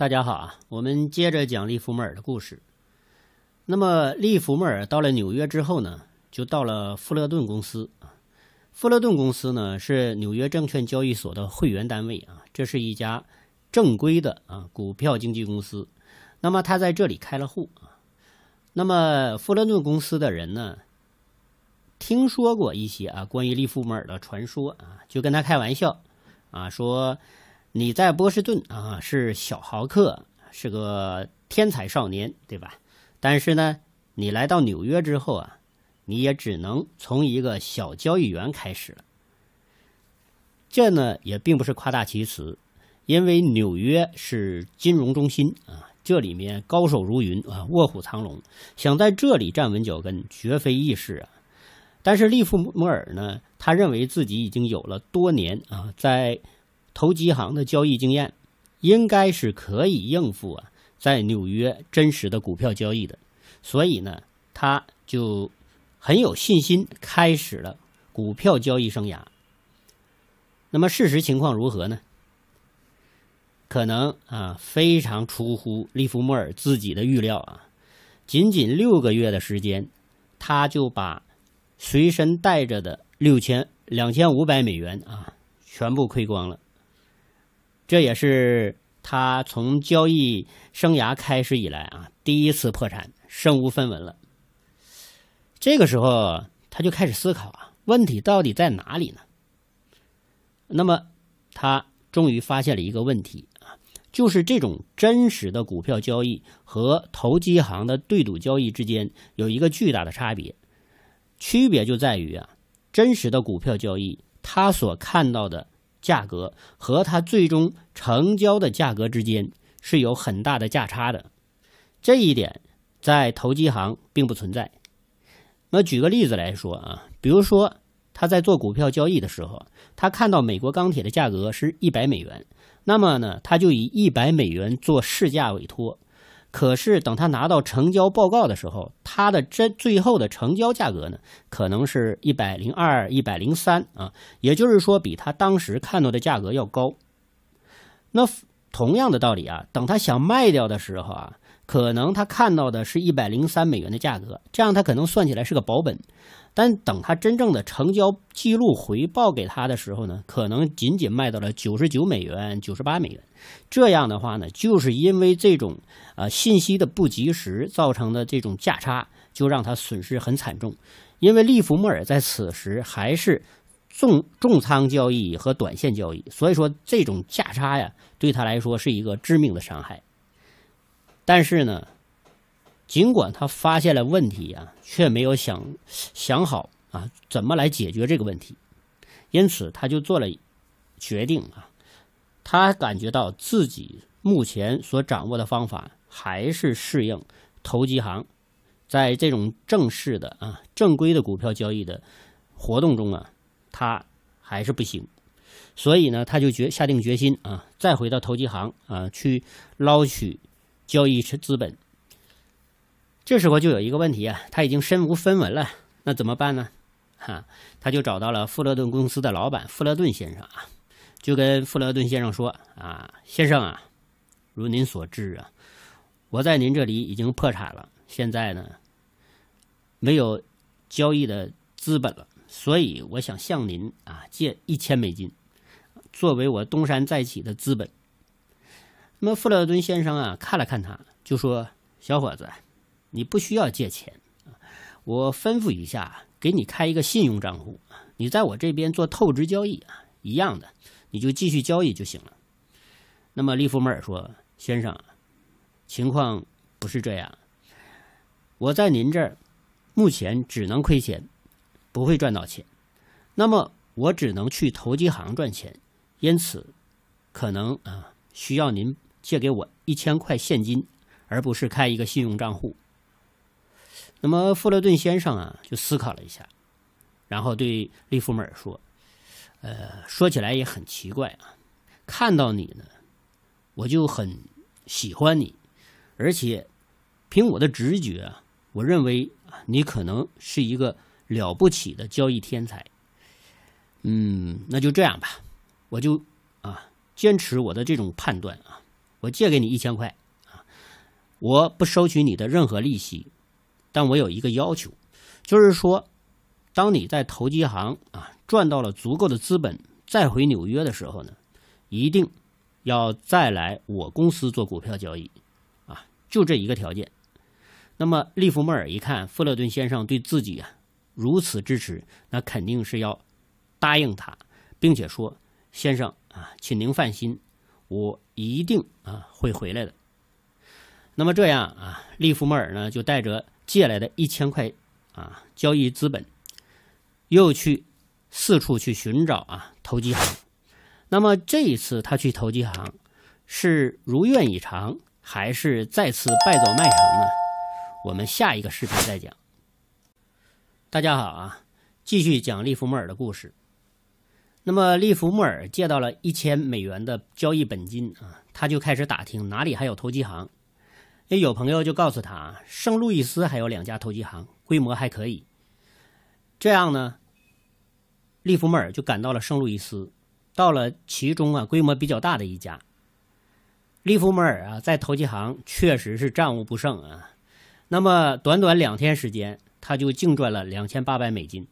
大家好啊，我们接着讲利弗莫尔的故事。那么，利弗莫尔到了纽约之后呢，就到了富勒顿公司啊。富勒顿公司呢是纽约证券交易所的会员单位啊，这是一家正规的啊股票经纪公司。那么他在这里开了户啊。那么富勒顿公司的人呢，听说过一些啊关于利弗莫尔的传说啊，就跟他开玩笑啊说。你在波士顿啊，是小豪客，是个天才少年，对吧？但是呢，你来到纽约之后啊，你也只能从一个小交易员开始了。这呢也并不是夸大其词，因为纽约是金融中心啊，这里面高手如云啊，卧虎藏龙，想在这里站稳脚跟绝非易事啊。但是利弗莫尔呢，他认为自己已经有了多年啊，在投机行的交易经验，应该是可以应付啊，在纽约真实的股票交易的，所以呢，他就很有信心开始了股票交易生涯。那么事实情况如何呢？可能啊，非常出乎利弗莫尔自己的预料啊，仅仅六个月的时间，他就把随身带着的六千两千五百美元啊，全部亏光了。这也是他从交易生涯开始以来啊，第一次破产，身无分文了。这个时候，他就开始思考啊，问题到底在哪里呢？那么，他终于发现了一个问题啊，就是这种真实的股票交易和投机行的对赌交易之间有一个巨大的差别，区别就在于啊，真实的股票交易他所看到的。价格和它最终成交的价格之间是有很大的价差的，这一点在投机行并不存在。那举个例子来说啊，比如说他在做股票交易的时候，他看到美国钢铁的价格是一百美元，那么呢，他就以一百美元做市价委托。可是等他拿到成交报告的时候，他的真最后的成交价格呢，可能是一百零二、一百零三啊，也就是说比他当时看到的价格要高。那同样的道理啊，等他想卖掉的时候啊，可能他看到的是一百零三美元的价格，这样他可能算起来是个保本。但等他真正的成交记录回报给他的时候呢，可能仅仅卖到了九十九美元、九十八美元。这样的话呢，就是因为这种呃信息的不及时造成的这种价差，就让他损失很惨重。因为利弗莫尔在此时还是重重仓交易和短线交易，所以说这种价差呀，对他来说是一个致命的伤害。但是呢，尽管他发现了问题啊，却没有想想好啊怎么来解决这个问题，因此他就做了决定啊。他感觉到自己目前所掌握的方法还是适应投机行，在这种正式的啊正规的股票交易的活动中啊，他还是不行，所以呢，他就决下定决心啊，再回到投机行啊去捞取交易资本。这时候就有一个问题啊，他已经身无分文了，那怎么办呢？哈，他就找到了富勒顿公司的老板富勒顿先生啊。就跟富勒顿先生说啊，先生啊，如您所知啊，我在您这里已经破产了，现在呢，没有交易的资本了，所以我想向您啊借一千美金，作为我东山再起的资本。那么富勒顿先生啊看了看他，就说：“小伙子，你不需要借钱，我吩咐一下，给你开一个信用账户，你在我这边做透支交易啊，一样的。”你就继续交易就行了。那么利弗莫尔说：“先生，情况不是这样。我在您这儿目前只能亏钱，不会赚到钱。那么我只能去投机行赚钱，因此可能啊需要您借给我一千块现金，而不是开一个信用账户。”那么富勒顿先生啊就思考了一下，然后对利弗莫尔说。呃，说起来也很奇怪啊，看到你呢，我就很喜欢你，而且凭我的直觉啊，我认为啊，你可能是一个了不起的交易天才。嗯，那就这样吧，我就啊坚持我的这种判断啊，我借给你一千块啊，我不收取你的任何利息，但我有一个要求，就是说，当你在投机行啊。赚到了足够的资本，再回纽约的时候呢，一定要再来我公司做股票交易，啊，就这一个条件。那么利弗莫尔一看富勒顿先生对自己啊如此支持，那肯定是要答应他，并且说：“先生啊，请您放心，我一定啊会回来的。”那么这样啊，利弗莫尔呢就带着借来的一千块啊交易资本，又去。四处去寻找啊投机行，那么这一次他去投机行是如愿以偿，还是再次败走麦城呢？我们下一个视频再讲。大家好啊，继续讲利弗莫尔的故事。那么利弗莫尔借到了一千美元的交易本金啊，他就开始打听哪里还有投机行。有朋友就告诉他啊，圣路易斯还有两家投机行，规模还可以。这样呢？利弗莫尔就赶到了圣路易斯，到了其中啊规模比较大的一家。利弗莫尔啊在投机行确实是战无不胜啊，那么短短两天时间，他就净赚了两千八百美金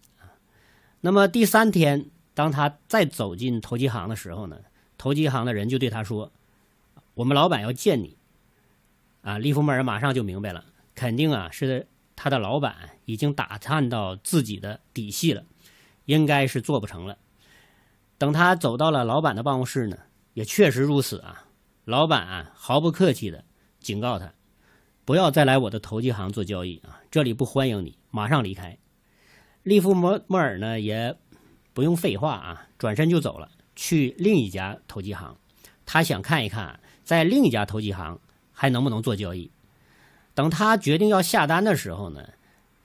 那么第三天，当他再走进投机行的时候呢，投机行的人就对他说：“我们老板要见你。”啊，利弗莫尔马上就明白了，肯定啊是他的老板已经打探到自己的底细了。应该是做不成了。等他走到了老板的办公室呢，也确实如此啊。老板毫不客气的警告他，不要再来我的投机行做交易啊，这里不欢迎你，马上离开。利弗摩摩尔呢，也不用废话啊，转身就走了，去另一家投机行。他想看一看，在另一家投机行还能不能做交易。等他决定要下单的时候呢，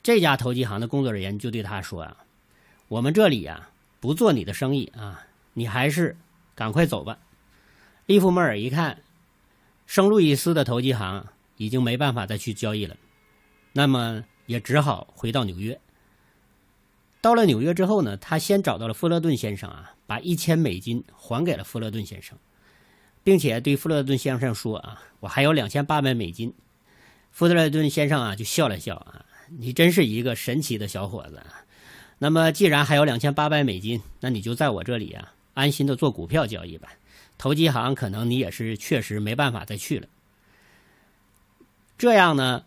这家投机行的工作人员就对他说啊：“我们这里呀不做你的生意啊，你还是赶快走吧。利弗莫尔一看，圣路易斯的投机行已经没办法再去交易了，那么也只好回到纽约。到了纽约之后呢，他先找到了富勒顿先生啊，把一千美金还给了富勒顿先生，并且对富勒顿先生说啊，我还有两千八百美金。富勒顿先生啊就笑了笑啊，你真是一个神奇的小伙子。啊。那么，既然还有两千八百美金，那你就在我这里啊，安心的做股票交易吧。投机行可能你也是确实没办法再去了。这样呢，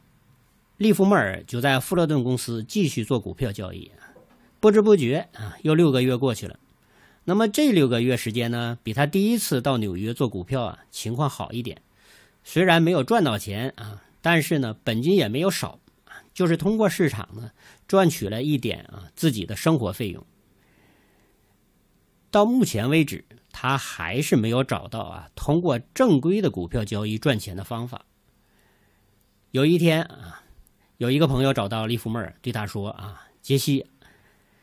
利弗莫尔就在富勒顿公司继续做股票交易。不知不觉啊，又六个月过去了。那么这六个月时间呢，比他第一次到纽约做股票啊，情况好一点。虽然没有赚到钱啊，但是呢，本金也没有少。就是通过市场呢赚取了一点啊自己的生活费用。到目前为止，他还是没有找到啊通过正规的股票交易赚钱的方法。有一天啊，有一个朋友找到利弗妹儿，对他说啊：“杰西，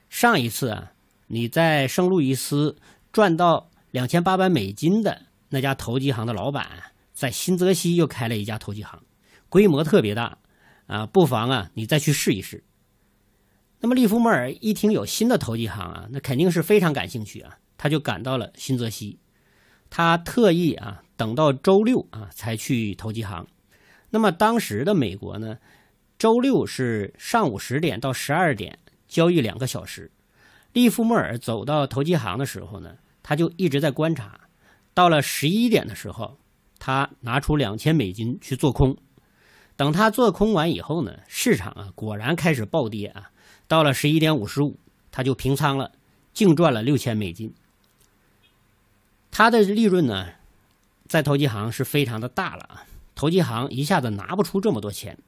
上一次啊你在圣路易斯赚到两千八百美金的那家投机行的老板，在新泽西又开了一家投机行，规模特别大。”啊，不妨啊，你再去试一试。那么，利弗莫尔一听有新的投机行啊，那肯定是非常感兴趣啊，他就赶到了新泽西。他特意啊，等到周六啊才去投机行。那么，当时的美国呢，周六是上午十点到十二点交易两个小时。利弗莫尔走到投机行的时候呢，他就一直在观察。到了十一点的时候，他拿出两千美金去做空。等他做空完以后呢，市场啊果然开始暴跌啊，到了十一点五十五，他就平仓了，净赚了六千美金。他的利润呢，在投机行是非常的大了啊。投机行一下子拿不出这么多钱，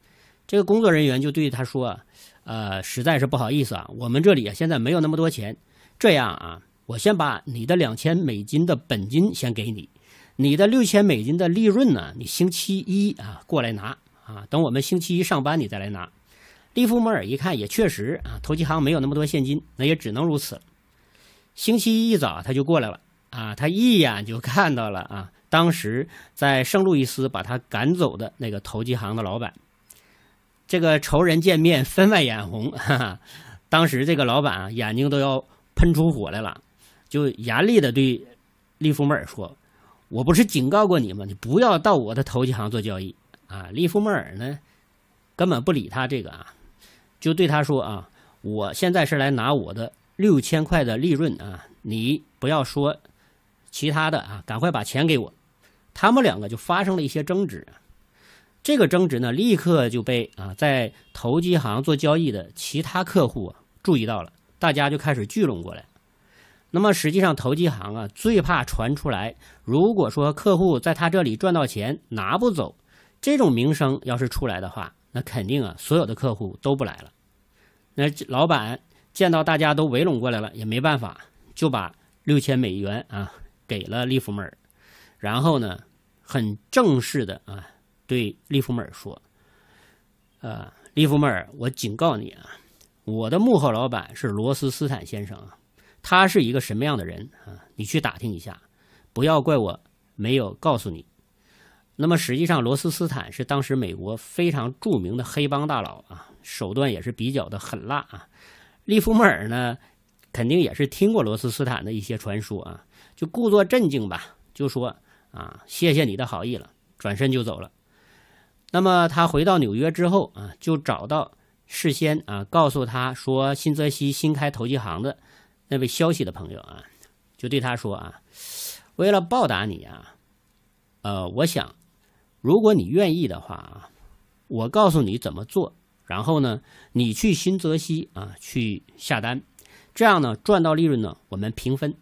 这个工作人员就对他说：“呃，实在是不好意思啊，我们这里啊现在没有那么多钱。这样啊，我先把你的两千美金的本金先给你，你的六千美金的利润呢，你星期一啊过来拿。”啊，等我们星期一上班，你再来拿。利弗莫尔一看，也确实啊，投机行没有那么多现金，那也只能如此。星期一一早他就过来了，啊，他一眼就看到了啊，当时在圣路易斯把他赶走的那个投机行的老板，这个仇人见面分外眼红，哈哈，当时这个老板啊，眼睛都要喷出火来了，就严厉的对利弗莫尔说：“我不是警告过你吗？你不要到我的投机行做交易。”啊，利弗莫尔呢，根本不理他这个啊，就对他说啊，我现在是来拿我的六千块的利润啊，你不要说其他的啊，赶快把钱给我。他们两个就发生了一些争执，这个争执呢，立刻就被啊，在投机行做交易的其他客户注意到了，大家就开始聚拢过来。那么实际上投机行啊，最怕传出来，如果说客户在他这里赚到钱拿不走。这种名声要是出来的话，那肯定啊，所有的客户都不来了。那老板见到大家都围拢过来了，也没办法，就把六千美元啊给了利弗莫尔，然后呢，很正式的啊对利弗莫尔说：“呃，利弗莫尔，我警告你啊，我的幕后老板是罗斯斯坦先生啊，他是一个什么样的人啊？你去打听一下，不要怪我没有告诉你。”那么实际上，罗斯斯坦是当时美国非常著名的黑帮大佬啊，手段也是比较的狠辣啊。利弗莫尔呢，肯定也是听过罗斯斯坦的一些传说啊，就故作镇静吧，就说啊，谢谢你的好意了，转身就走了。那么他回到纽约之后啊，就找到事先啊告诉他说新泽西新开投机行的那位消息的朋友啊，就对他说啊，为了报答你啊，呃，我想。如果你愿意的话啊，我告诉你怎么做，然后呢，你去新泽西啊去下单，这样呢赚到利润呢我们平分。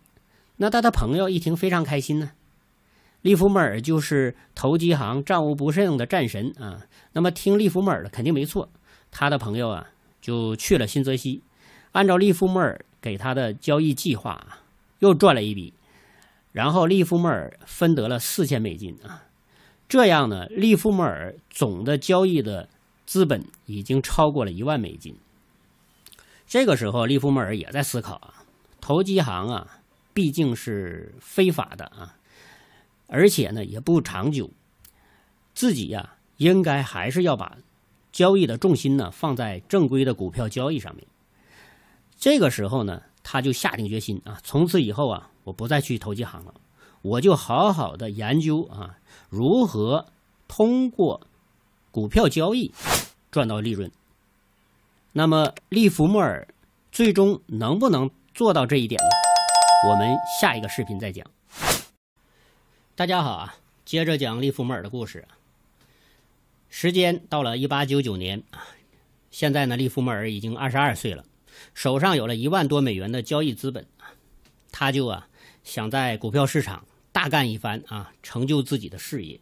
那他的朋友一听非常开心呢，利弗莫尔就是投机行战无不胜的战神啊。那么听利弗莫尔的肯定没错，他的朋友啊就去了新泽西，按照利弗莫尔给他的交易计划啊，又赚了一笔，然后利弗莫尔分得了四千美金啊。这样呢，利弗莫尔总的交易的资本已经超过了一万美金。这个时候，利弗莫尔也在思考啊，投机行啊毕竟是非法的啊，而且呢也不长久，自己啊应该还是要把交易的重心呢放在正规的股票交易上面。这个时候呢，他就下定决心啊，从此以后啊，我不再去投机行了。我就好好的研究啊，如何通过股票交易赚到利润。那么利弗莫尔最终能不能做到这一点呢？我们下一个视频再讲。大家好啊，接着讲利弗莫尔的故事。时间到了1899年啊，现在呢，利弗莫尔已经22岁了，手上有了一万多美元的交易资本，他就啊想在股票市场。大干一番啊，成就自己的事业。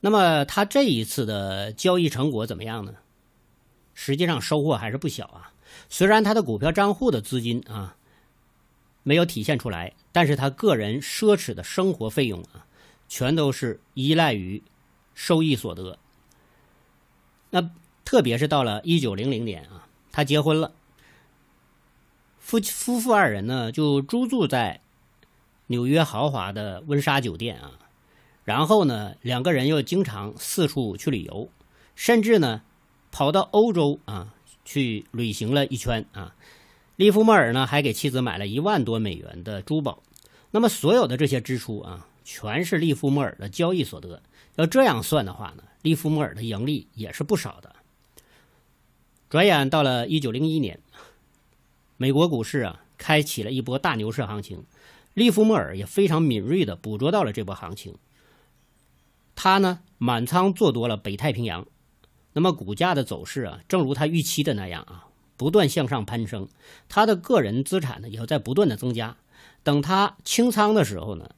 那么他这一次的交易成果怎么样呢？实际上收获还是不小啊。虽然他的股票账户的资金啊没有体现出来，但是他个人奢侈的生活费用啊，全都是依赖于收益所得。那特别是到了一九零零年啊，他结婚了，夫妻夫妇二人呢就租住在。纽约豪华的温莎酒店啊，然后呢，两个人又经常四处去旅游，甚至呢，跑到欧洲啊去旅行了一圈啊。利弗莫尔呢，还给妻子买了一万多美元的珠宝。那么，所有的这些支出啊，全是利弗莫尔的交易所得。要这样算的话呢，利弗莫尔的盈利也是不少的。转眼到了一九零一年，美国股市啊，开启了一波大牛市行情。利弗莫尔也非常敏锐地捕捉到了这波行情。他呢满仓做多了北太平洋，那么股价的走势啊，正如他预期的那样啊，不断向上攀升。他的个人资产呢也在不断的增加。等他清仓的时候呢，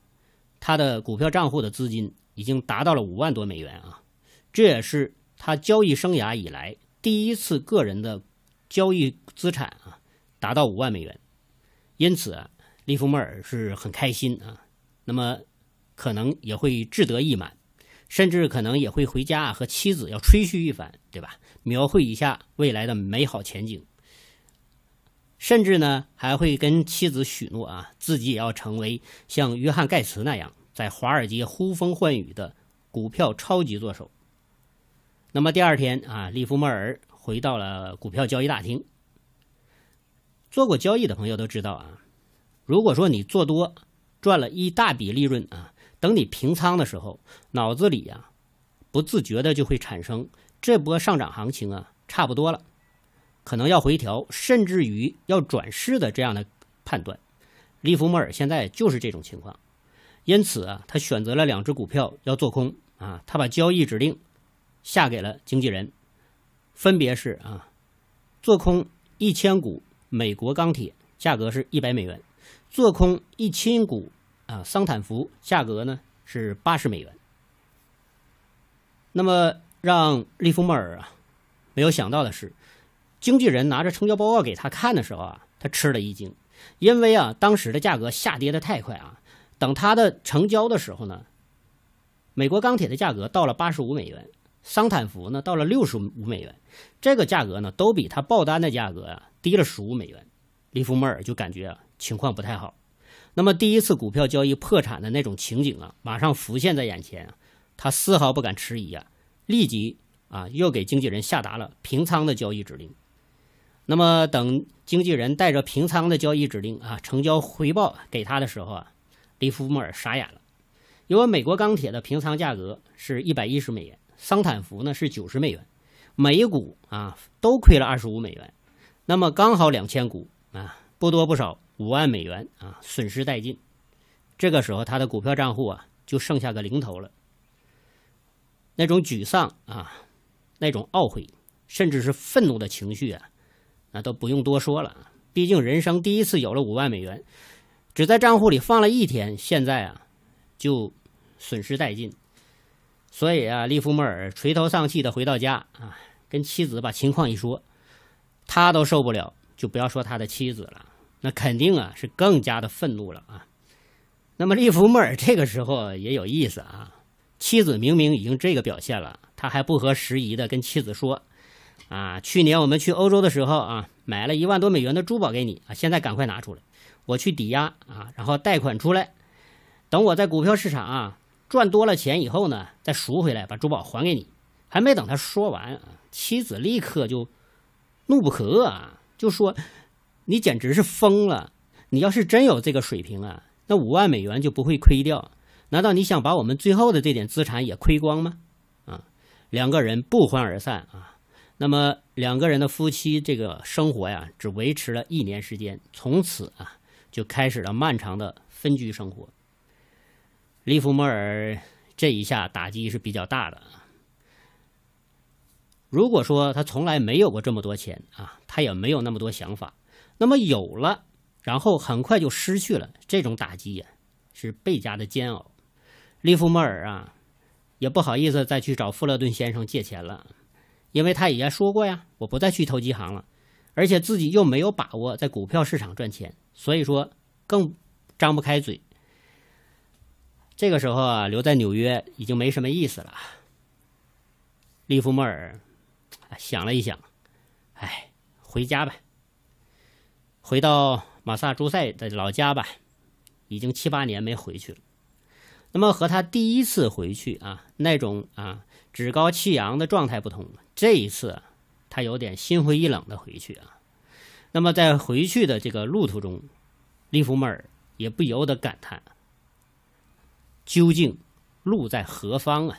他的股票账户的资金已经达到了五万多美元啊，这也是他交易生涯以来第一次个人的交易资产啊达到五万美元。因此。啊，利弗莫尔是很开心啊，那么可能也会志得意满，甚至可能也会回家和妻子要吹嘘一番，对吧？描绘一下未来的美好前景，甚至呢还会跟妻子许诺啊，自己也要成为像约翰·盖茨那样在华尔街呼风唤雨的股票超级作手。那么第二天啊，利弗莫尔回到了股票交易大厅。做过交易的朋友都知道啊。如果说你做多赚了一大笔利润啊，等你平仓的时候，脑子里呀不自觉的就会产生这波上涨行情啊差不多了，可能要回调，甚至于要转势的这样的判断。利弗莫尔现在就是这种情况，因此啊，他选择了两只股票要做空啊，他把交易指令下给了经纪人，分别是啊做空一千股美国钢铁，价格是一百美元。做空一千股啊，桑坦福价格呢是八十美元。那么让利弗莫尔啊没有想到的是，经纪人拿着成交报告给他看的时候啊，他吃了一惊，因为啊当时的价格下跌的太快啊，等他的成交的时候呢，美国钢铁的价格到了八十五美元，桑坦福呢到了六十五美元，这个价格呢都比他报单的价格啊低了十五美元，利弗莫尔就感觉啊。情况不太好，那么第一次股票交易破产的那种情景啊，马上浮现在眼前。他丝毫不敢迟疑啊，立即啊又给经纪人下达了平仓的交易指令。那么等经纪人带着平仓的交易指令啊，成交回报给他的时候啊，利弗莫尔傻眼了，因为美国钢铁的平仓价格是一百一十美元，桑坦福呢是九十美元，每股啊都亏了二十五美元。那么刚好两千股啊，不多不少。五万美元啊，损失殆尽。这个时候，他的股票账户啊，就剩下个零头了。那种沮丧啊，那种懊悔，甚至是愤怒的情绪啊，那都不用多说了。毕竟人生第一次有了五万美元，只在账户里放了一天，现在啊，就损失殆尽。所以啊，利弗莫尔垂头丧气的回到家啊，跟妻子把情况一说，他都受不了，就不要说他的妻子了。那肯定啊，是更加的愤怒了啊。那么利弗莫尔这个时候也有意思啊，妻子明明已经这个表现了，他还不合时宜的跟妻子说：“啊，去年我们去欧洲的时候啊，买了一万多美元的珠宝给你啊，现在赶快拿出来，我去抵押啊，然后贷款出来，等我在股票市场啊赚多了钱以后呢，再赎回来把珠宝还给你。”还没等他说完啊，妻子立刻就怒不可遏啊，就说。你简直是疯了！你要是真有这个水平啊，那五万美元就不会亏掉。难道你想把我们最后的这点资产也亏光吗？啊，两个人不欢而散啊。那么两个人的夫妻这个生活呀，只维持了一年时间，从此啊，就开始了漫长的分居生活。利弗莫尔这一下打击是比较大的啊。如果说他从来没有过这么多钱啊，他也没有那么多想法。那么有了，然后很快就失去了。这种打击呀，是倍加的煎熬。利弗莫尔啊，也不好意思再去找富勒顿先生借钱了，因为他以前说过呀，我不再去投机行了，而且自己又没有把握在股票市场赚钱，所以说更张不开嘴。这个时候啊，留在纽约已经没什么意思了。利弗莫尔想了一想，哎，回家吧。回到马萨诸塞的老家吧，已经七八年没回去了。那么和他第一次回去啊那种啊趾高气扬的状态不同，这一次他有点心灰意冷的回去啊。那么在回去的这个路途中，利弗莫尔也不由得感叹：究竟路在何方啊？